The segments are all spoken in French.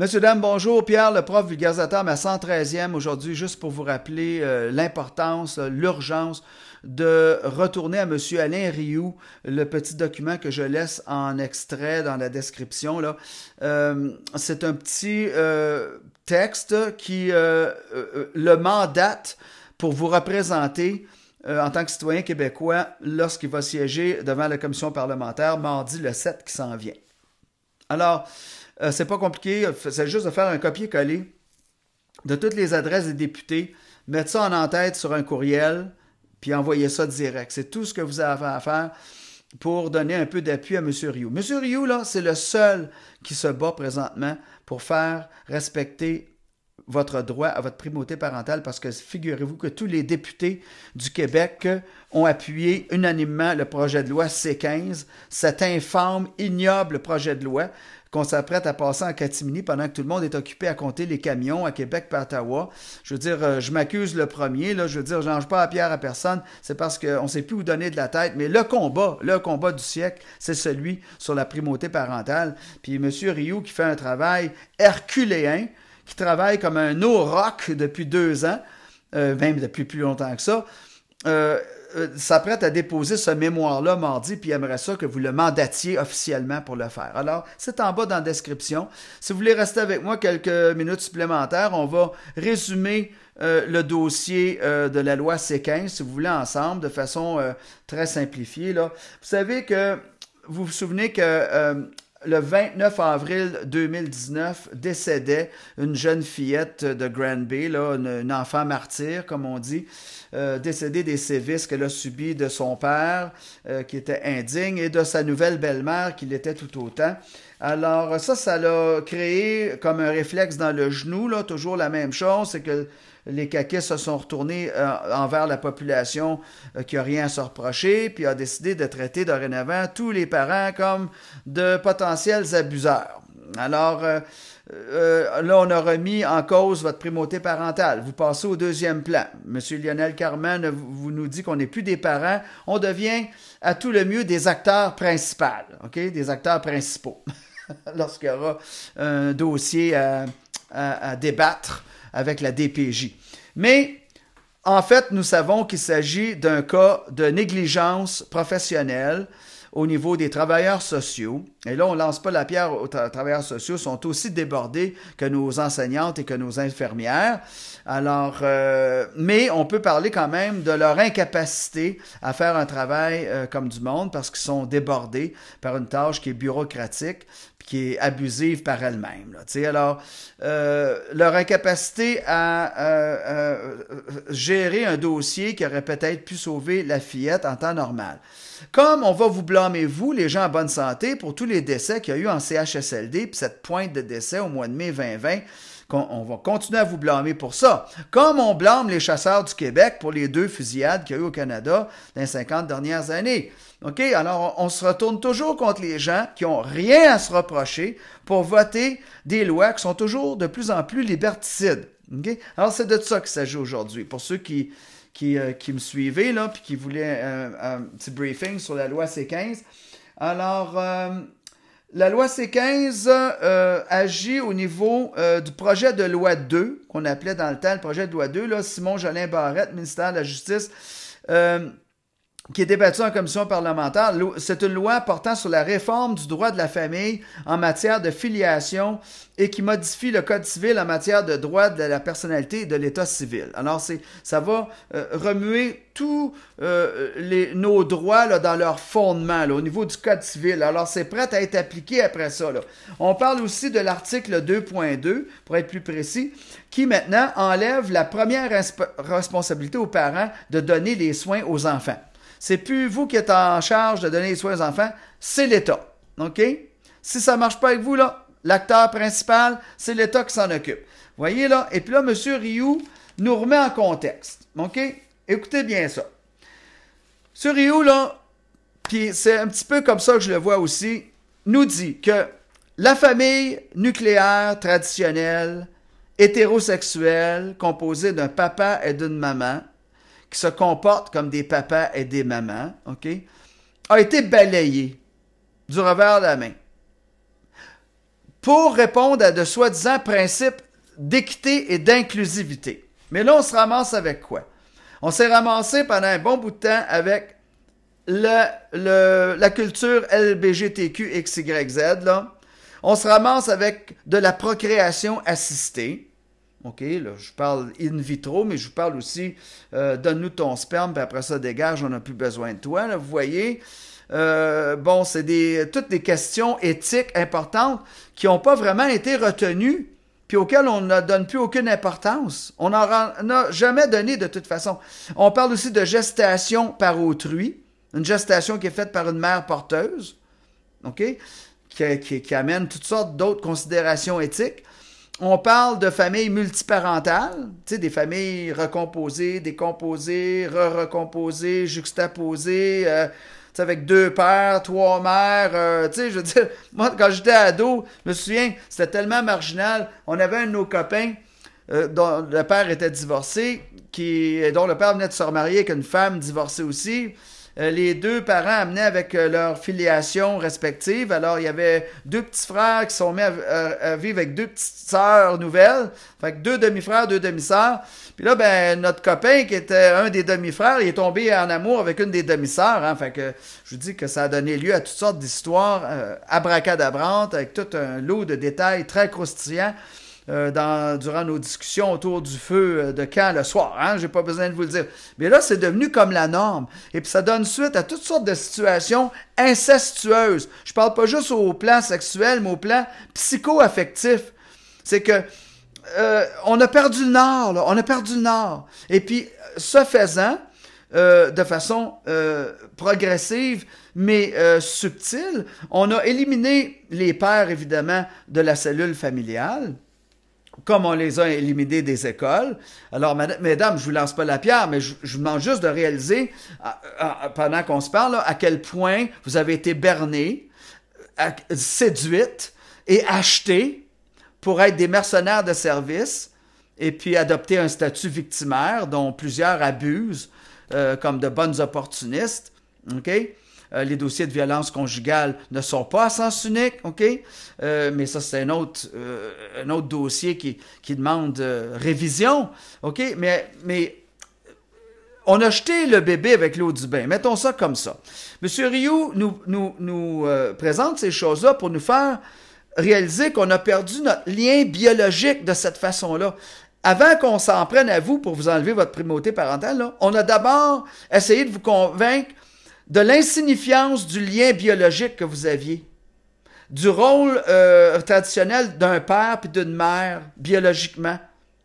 Monsieur, dame, bonjour. Pierre, le prof vulgarisateur, ma 113e aujourd'hui, juste pour vous rappeler euh, l'importance, euh, l'urgence de retourner à Monsieur Alain Rioux le petit document que je laisse en extrait dans la description. Là. Euh, c'est un petit texte qui le mandate pour vous représenter en tant que citoyen québécois lorsqu'il va siéger devant la commission parlementaire mardi le 7 qui s'en vient. Alors, euh, c'est pas compliqué, c'est juste de faire un copier-coller de toutes les adresses des députés, mettre ça en entête sur un courriel, puis envoyer ça direct. C'est tout ce que vous avez à faire pour donner un peu d'appui à M. Rioux. M. Rioux, là, c'est le seul qui se bat présentement pour faire respecter votre droit à votre primauté parentale parce que figurez-vous que tous les députés du Québec ont appuyé unanimement le projet de loi C15, cet infâme, ignoble projet de loi qu'on s'apprête à passer en catimini pendant que tout le monde est occupé à compter les camions à Québec et Je veux dire, euh, je m'accuse le premier, je veux dire, j'en pas à pierre à personne, c'est parce qu'on ne sait plus où donner de la tête, mais le combat, le combat du siècle, c'est celui sur la primauté parentale. Puis M. Rioux qui fait un travail herculéen, qui travaille comme un no-rock depuis deux ans, euh, même depuis plus longtemps que ça, euh, euh, s'apprête à déposer ce mémoire-là mardi, puis aimerait ça que vous le mandatiez officiellement pour le faire. Alors, c'est en bas dans la description. Si vous voulez rester avec moi quelques minutes supplémentaires, on va résumer le dossier de la loi C15, si vous voulez, ensemble, de façon très simplifiée. Là. Vous savez que vous vous souvenez que le 29 avril 2019, décédait une jeune fillette de Granby, là, une, enfant martyr, comme on dit, euh, décédée des sévices qu'elle a subis de son père, euh, qui était indigne, et de sa nouvelle belle-mère, qui l'était tout autant. Alors ça, ça l'a créé comme un réflexe dans le genou, là, toujours la même chose, c'est que les caquets se sont retournés euh, envers la population euh, qui n'a rien à se reprocher, puis a décidé de traiter dorénavant tous les parents comme de potentiels abuseurs. Alors, euh, là, on a remis en cause votre primauté parentale. Vous passez au deuxième plan. Monsieur Lionel Carman vous nous dit qu'on n'est plus des parents, on devient à tout le mieux des acteurs principaux, Des acteurs principaux. lorsqu'il y aura un dossier à, débattre avec la DPJ. Mais en fait, nous savons qu'il s'agit d'un cas de négligence professionnelle au niveau des travailleurs sociaux. Et là, on ne lance pas la pierre aux travailleurs sociaux, ils sont aussi débordés que nos enseignantes et que nos infirmières. Alors, euh, mais on peut parler quand même de leur incapacité à faire un travail euh, comme du monde parce qu'ils sont débordés par une tâche qui est bureaucratique, qui est abusive par elle-même. Alors, euh, leur incapacité à euh, gérer un dossier qui aurait peut-être pu sauver la fillette en temps normal. Comme on va vous blâmer, vous, les gens en bonne santé, pour tous les décès qu'il y a eu en CHSLD, puis cette pointe de décès au mois de mai 2020, on va continuer à vous blâmer pour ça. Comme on blâme les chasseurs du Québec pour les deux fusillades qu'il y a eu au Canada dans les 50 dernières années. OK? Alors, on, se retourne toujours contre les gens qui n'ont rien à se reprocher pour voter des lois qui sont toujours de plus en plus liberticides. Ok, Alors, c'est de ça qu'il s'agit aujourd'hui. Pour ceux qui, qui, euh, me suivaient, là, puis qui voulaient euh, un petit briefing sur la loi C-15, alors, euh, la loi C15 euh, agit au niveau euh, du projet de loi 2, qu'on appelait dans le temps le projet de loi 2. Là, Simon Jolin Barrette, ministère de la Justice, euh, qui est débattu en commission parlementaire. C'est une loi portant sur la réforme du droit de la famille en matière de filiation et qui modifie le Code civil en matière de droit de la personnalité et de l'état civil. Alors, ça va euh, remuer tous euh, nos droits là, dans leur fondement au niveau du Code civil. Alors, c'est prêt à être appliqué après ça. Là. On parle aussi de l'article 2.2, pour être plus précis, qui maintenant enlève la première responsabilité aux parents de donner les soins aux enfants. C'est plus vous qui êtes en charge de donner les soins aux enfants, c'est l'État. OK? Si ça ne marche pas avec vous, là, l'acteur principal, c'est l'État qui s'en occupe. Voyez là? Et puis là, M. Riou nous remet en contexte. OK? Écoutez bien ça. M. Riou là, puis c'est un petit peu comme ça que je le vois aussi, nous dit que la famille nucléaire traditionnelle, hétérosexuelle, composée d'un papa et d'une maman, qui se comportent comme des papas et des mamans, OK, a été balayé du revers de la main pour répondre à de soi-disant principes d'équité et d'inclusivité. Mais là, on se ramasse avec quoi? On s'est ramassé pendant un bon bout de temps avec le, la culture LBGTQXYZ, là. On se ramasse avec de la procréation assistée. OK, je parle in vitro, mais je parle aussi euh, donne-nous ton sperme, puis après ça, dégage, on n'a plus besoin de toi. vous voyez, euh, bon, c'est des, toutes des questions éthiques importantes qui n'ont pas vraiment été retenues, puis auxquelles on ne donne plus aucune importance. On n'en a jamais donné de toute façon. On parle aussi de gestation par autrui, une gestation qui est faite par une mère porteuse, OK, qui amène toutes sortes d'autres considérations éthiques. On parle de familles multiparentales, des familles recomposées, décomposées, re-recomposées, juxtaposées, euh, avec deux pères, trois mères. Euh, je veux dire, moi, quand j'étais ado, je me souviens, c'était tellement marginal. On avait un de nos copains euh, dont le père était divorcé, qui, dont le père venait de se remarier avec une femme divorcée aussi. Euh, les deux parents amenaient avec euh, leur filiation respective. Alors, il y avait deux petits frères qui sont mis euh, à, vivre avec deux petites sœurs nouvelles. Fait que deux demi-frères, deux demi-sœurs. Puis là, ben, notre copain qui était un des demi-frères, il est tombé en amour avec une des demi-sœurs. Hein. Fait que je vous dis que ça a donné lieu à toutes sortes d'histoires abracadabrantes avec tout un lot de détails très croustillants. Euh, durant nos discussions autour du feu euh, de camp le soir. Hein? J'ai pas besoin de vous le dire. Mais là, c'est devenu comme la norme. Et puis ça donne suite à toutes sortes de situations incestueuses. Je parle pas juste au plan sexuel, mais au plan psycho-affectif. C'est que euh, on a perdu le nord, on a perdu le nord. Et puis, ce faisant, de façon progressive mais subtile, on a éliminé les pères évidemment de la cellule familiale comme on les a éliminés des écoles. Alors, mesdames, je vous lance pas la pierre, mais je, vous demande juste de réaliser, pendant qu'on se parle, à quel point vous avez été bernés, séduite et achetés pour être des mercenaires de service et puis adopter un statut victimaire dont plusieurs abusent euh, comme de bonnes opportunistes. OK? Euh, les dossiers de violence conjugale ne sont pas à sens unique, OK? Euh, mais ça, c'est un autre, euh, dossier qui, demande révision, OK? Mais, on a jeté le bébé avec l'eau du bain. Mettons ça comme ça. Monsieur Rioux nous, nous, présente ces choses-là pour nous faire réaliser qu'on a perdu notre lien biologique de cette façon-là avant qu'on s'en prenne à vous pour vous enlever votre primauté parentale, on a d'abord essayé de vous convaincre de l'insignifiance du lien biologique que vous aviez, du rôle euh, traditionnel d'un père et d'une mère biologiquement.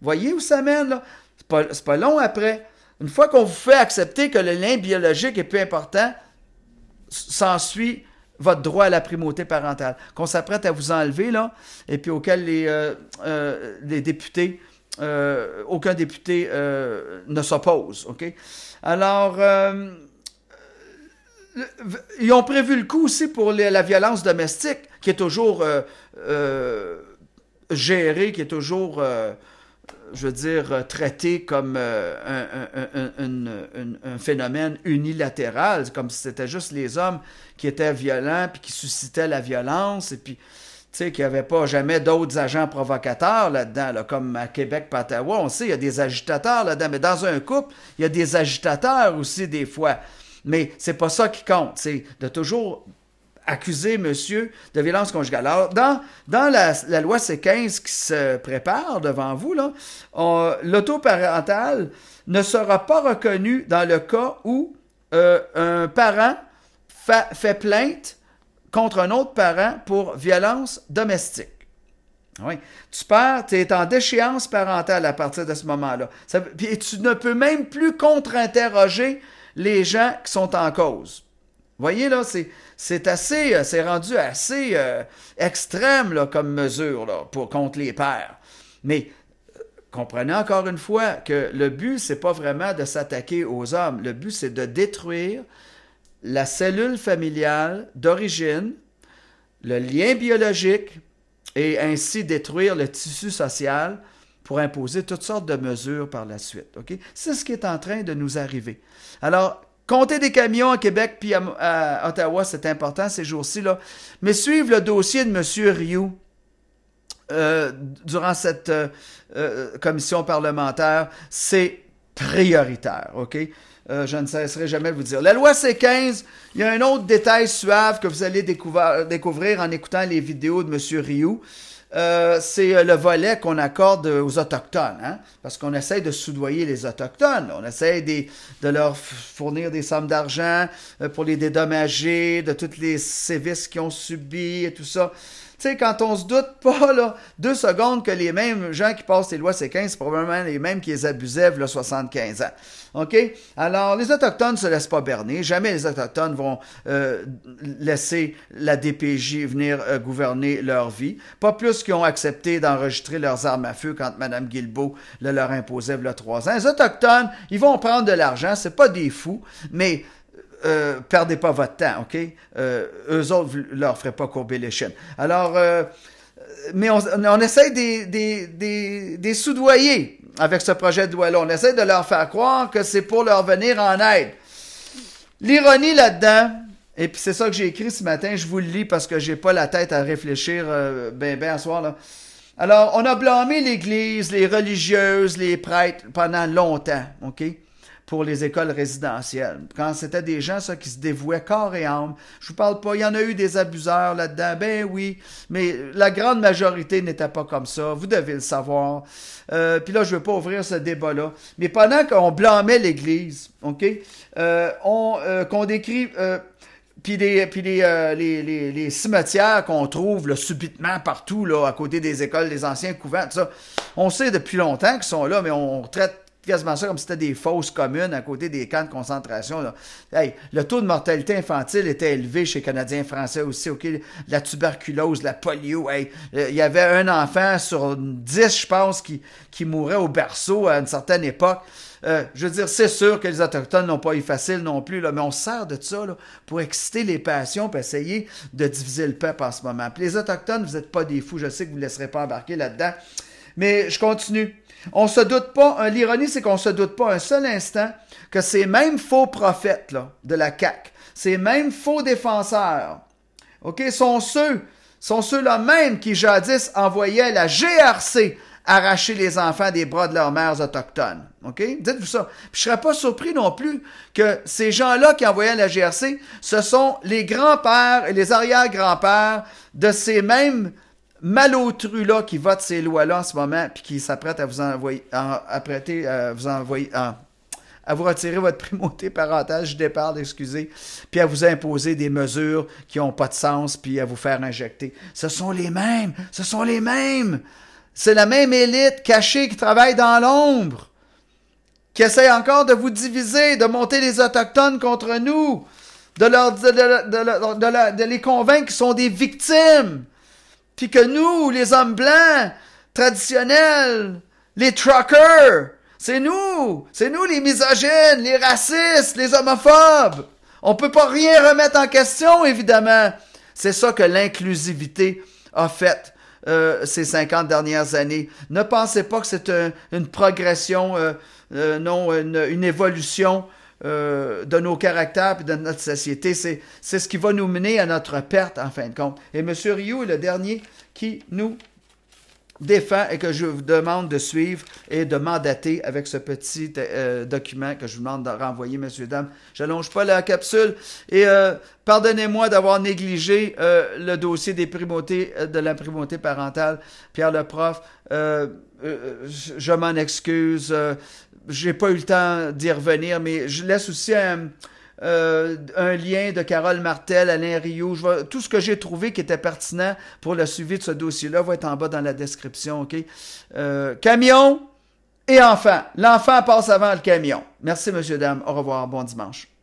Voyez où ça mène, là? C'est pas, pas long après. Une fois qu'on vous fait accepter que le lien biologique est plus important, s'ensuit votre droit à la primauté parentale, qu'on s'apprête à vous enlever, là, et puis auquel les, euh, euh, les députés, aucun député ne s'oppose, OK? Alors, ils ont prévu le coup aussi pour la violence domestique, qui est toujours euh, euh, gérée, qui est toujours, euh, je veux dire, traitée comme un, phénomène unilatéral, comme si c'était juste les hommes qui étaient violents, puis qui suscitaient la violence, et puis tu sais, qu'il n'y avait pas jamais d'autres agents provocateurs là-dedans, comme à Québec, Patawa, on sait, il y a des agitateurs là-dedans, mais dans un couple, il y a des agitateurs aussi des fois. Mais c'est pas ça qui compte, c'est de toujours accuser monsieur de violence conjugale. Alors, dans, dans la, loi C15 qui se prépare devant vous, l'autoparental ne sera pas reconnu dans le cas où euh, un parent fait plainte contre un autre parent pour violence domestique. Oui. Tu perds, tu es en déchéance parentale à partir de ce moment-là. Et tu ne peux même plus contre-interroger les gens qui sont en cause. Voyez là, c'est assez, euh, c'est rendu assez euh, extrême comme mesure pour contre les pères. Mais euh, comprenez encore une fois que le but c'est pas vraiment de s'attaquer aux hommes, le but c'est de détruire la cellule familiale d'origine, le lien biologique et ainsi détruire le tissu social pour imposer toutes sortes de mesures par la suite. OK? C'est ce qui est en train de nous arriver. Alors, compter des camions à Québec puis à, Ottawa, c'est important ces jours-ci. là. Mais suivre le dossier de M. Rioux. Euh, durant cette euh, euh, commission parlementaire, c'est prioritaire, OK? je ne cesserai jamais de vous dire. La loi C-15, il y a un autre détail suave que vous allez découvrir, découvrir en écoutant les vidéos de M. Rioux. Euh, c'est euh, le volet qu'on accorde aux Autochtones, hein, parce qu'on essaye de soudoyer les Autochtones. On essaye de, leur fournir des sommes d'argent euh, pour les dédommager de toutes les sévices qu'ils ont subis et tout ça. Tu sais, quand on se doute pas, là, deux secondes que les mêmes gens qui passent les lois C15, c'est probablement les mêmes qui les abusaient, là, 75 ans. OK? Alors, les Autochtones ne se laissent pas berner. Jamais les Autochtones vont euh, laisser la DPJ venir euh, gouverner leur vie. Pas plus qu'ils ont accepté d'enregistrer leurs armes à feu quand Mme Guilbeault le leur imposait, là, trois ans. Les Autochtones, ils vont prendre de l'argent. C'est pas des fous, mais euh, perdez pas votre temps, OK? Euh, eux autres ne leur ferez pas courber les chaînes. Alors, euh, mais on, essaie des, des, des, soudoyer avec ce projet de loi-là. On essaie de leur faire croire que c'est pour leur venir en aide. L'ironie là-dedans, et puis c'est ça que j'ai écrit ce matin, je vous le lis parce que j'ai pas la tête à réfléchir ben ben à soir, là. Alors, on a blâmé l'Église, les religieuses, les prêtres pendant longtemps, OK? pour les écoles résidentielles. Quand c'était des gens, ça, qui se dévouaient corps et âme. Je vous parle pas, il y en a eu des abuseurs là-dedans, ben oui, mais la grande majorité n'était pas comme ça. Vous devez le savoir. Euh, puis là, je veux pas ouvrir ce débat-là. Mais pendant qu'on blâmait l'Église, OK, euh, euh, qu'on décrit puis les, les, les, cimetières qu'on trouve là, subitement partout, là, à côté des écoles, des anciens couvents, ça. On sait depuis longtemps qu'ils sont là, mais on traite quasiment ça comme si c'était des fosses communes à côté des camps de concentration. Là. le taux de mortalité infantile était élevé chez les Canadiens français aussi. la tuberculose, la polio. Euh, il y avait un enfant sur dix, je pense, qui, qui mourait au berceau à une certaine époque. Euh, je veux dire, c'est sûr que les Autochtones n'ont pas eu facile non plus, là, mais on sert de ça pour exciter les passions pour essayer de diviser le peuple en ce moment. les Autochtones, vous n'êtes pas des fous, je sais que vous ne laisserez pas embarquer là-dedans. Mais je continue. On ne se doute pas, hein, l'ironie, c'est qu'on ne se doute pas un seul instant que ces mêmes faux prophètes de la CAQ, ces mêmes faux défenseurs, OK, sont ceux, sont ceux-là même qui jadis envoyaient la GRC arracher les enfants des bras de leurs mères autochtones. OK? Dites-vous ça. Puis je serais pas surpris non plus que ces gens-là qui envoyaient la GRC, ce sont les grands-pères et les arrière-grands-pères de ces mêmes Malotru là qui vote ces lois-là en ce moment, puis qui s'apprête à vous envoyer, à, à vous envoyer, à, vous retirer votre primauté parentale, je départ, excusez, puis à vous imposer des mesures qui n'ont pas de sens, puis à vous faire injecter. Ce sont les mêmes, ce sont les mêmes. C'est la même élite cachée qui travaille dans l'ombre, qui essaie encore de vous diviser, de monter les autochtones contre nous, de, leur, de les convaincre qu'ils sont des victimes puis que nous, les hommes blancs, traditionnels, les truckers, c'est nous, c'est nous les misogynes, les racistes, les homophobes. On peut pas rien remettre en question, évidemment. C'est ça que l'inclusivité a fait. Euh, ces 50 dernières années. Ne pensez pas que c'est une progression, euh, euh, non, une évolution euh, de nos caractères et de notre société. C'est, ce qui va nous mener à notre perte, en fin de compte. Et M. Rioux est le dernier qui nous défend et que je vous demande de suivre et de mandater avec ce petit euh, document que je vous demande de renvoyer, messieurs, Je J'allonge pas la capsule. Et euh, pardonnez-moi d'avoir négligé le dossier des de la primauté parentale. Pierre le prof, je m'en excuse j'ai pas eu le temps d'y revenir, mais je laisse aussi un, euh, lien de Carole Martel, Alain Rio. tout ce que j'ai trouvé qui était pertinent pour le suivi de ce dossier-là va être en bas dans la description, OK? Euh, camion et enfant. L'enfant passe avant le camion. Merci, monsieur, dame. Au revoir. Bon dimanche.